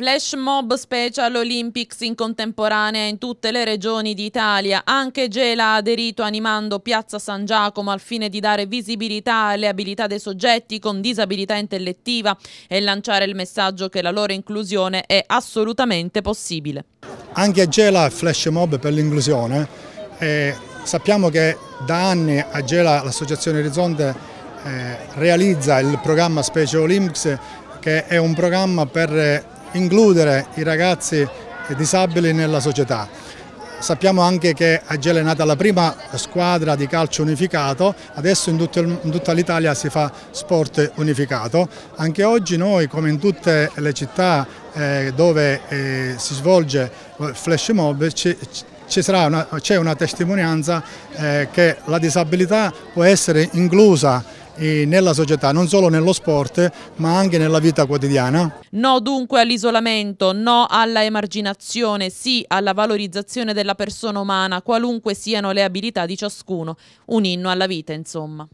Flash mob special Olympics in contemporanea in tutte le regioni d'Italia. Anche Gela ha aderito animando Piazza San Giacomo al fine di dare visibilità alle abilità dei soggetti con disabilità intellettiva e lanciare il messaggio che la loro inclusione è assolutamente possibile. Anche a Gela Flash mob per l'inclusione. Eh, sappiamo che da anni a Gela l'associazione Orizzonte eh, realizza il programma Special Olympics che è un programma per includere i ragazzi disabili nella società. Sappiamo anche che a Gela è nata la prima squadra di calcio unificato, adesso in, tutta l'Italia si fa sport unificato. Anche oggi noi, come in tutte le città eh, dove eh, si svolge eh, Flash Mob, c'è una, una, testimonianza che la disabilità può essere inclusa nella società, non solo nello sport ma anche nella vita quotidiana. No dunque all'isolamento, no alla emarginazione, sì alla valorizzazione della persona umana, qualunque siano le abilità di ciascuno, un inno alla vita insomma.